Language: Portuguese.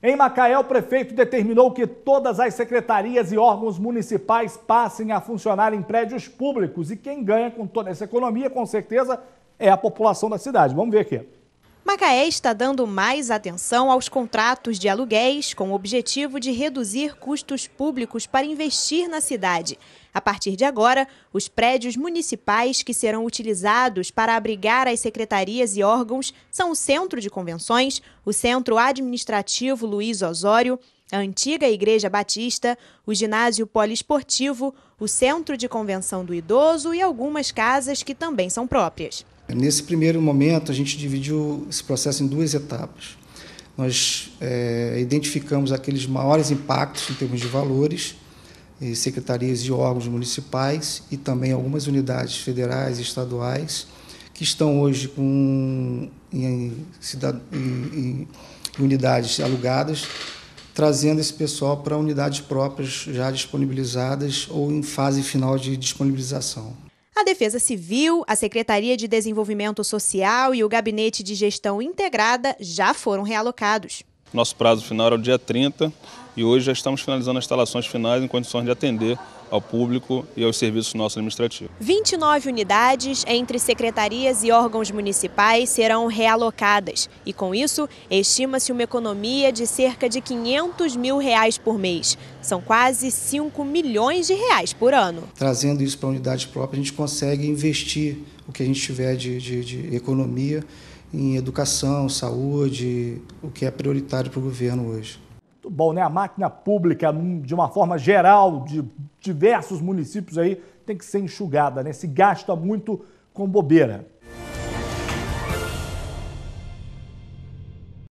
Em Macaé, o prefeito determinou que todas as secretarias e órgãos municipais passem a funcionar em prédios públicos. E quem ganha com toda essa economia, com certeza, é a população da cidade. Vamos ver aqui. Macaé está dando mais atenção aos contratos de aluguéis com o objetivo de reduzir custos públicos para investir na cidade. A partir de agora, os prédios municipais que serão utilizados para abrigar as secretarias e órgãos são o Centro de Convenções, o Centro Administrativo Luiz Osório, a antiga Igreja Batista, o Ginásio Poliesportivo, o Centro de Convenção do Idoso e algumas casas que também são próprias. Nesse primeiro momento, a gente dividiu esse processo em duas etapas. Nós é, identificamos aqueles maiores impactos em termos de valores, secretarias e órgãos municipais e também algumas unidades federais e estaduais que estão hoje com, em, em, em unidades alugadas, trazendo esse pessoal para unidades próprias já disponibilizadas ou em fase final de disponibilização a Defesa Civil, a Secretaria de Desenvolvimento Social e o Gabinete de Gestão Integrada já foram realocados. Nosso prazo final era o dia 30 e hoje já estamos finalizando as instalações finais em condições de atender ao público e aos serviços nossos administrativos. 29 unidades entre secretarias e órgãos municipais serão realocadas e, com isso, estima-se uma economia de cerca de 500 mil reais por mês. São quase 5 milhões de reais por ano. Trazendo isso para a unidade própria, a gente consegue investir o que a gente tiver de, de, de economia em educação, saúde, o que é prioritário para o governo hoje futebol, né? A máquina pública, hum, de uma forma geral, de diversos municípios aí, tem que ser enxugada, né? Se gasta muito com bobeira.